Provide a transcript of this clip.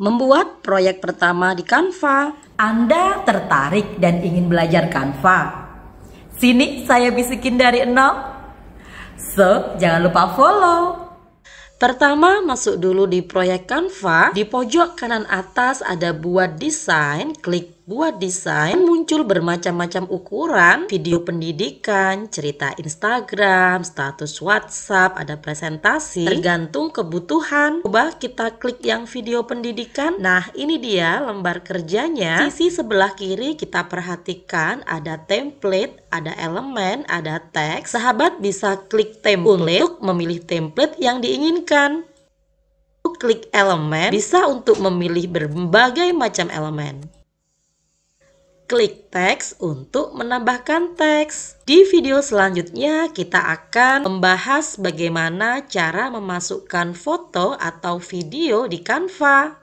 Membuat proyek pertama di Canva. Anda tertarik dan ingin belajar Canva? Sini saya bisikin dari nol. So, jangan lupa follow. Pertama, masuk dulu di proyek Canva. Di pojok kanan atas ada buat desain, klik Buat desain muncul bermacam-macam ukuran, video pendidikan, cerita Instagram, status WhatsApp, ada presentasi, tergantung kebutuhan. Coba kita klik yang video pendidikan. Nah, ini dia lembar kerjanya. Sisi sebelah kiri kita perhatikan ada template, ada elemen, ada teks. Sahabat bisa klik template untuk memilih template yang diinginkan. Klik elemen bisa untuk memilih berbagai macam elemen klik teks untuk menambahkan teks. Di video selanjutnya kita akan membahas bagaimana cara memasukkan foto atau video di Canva.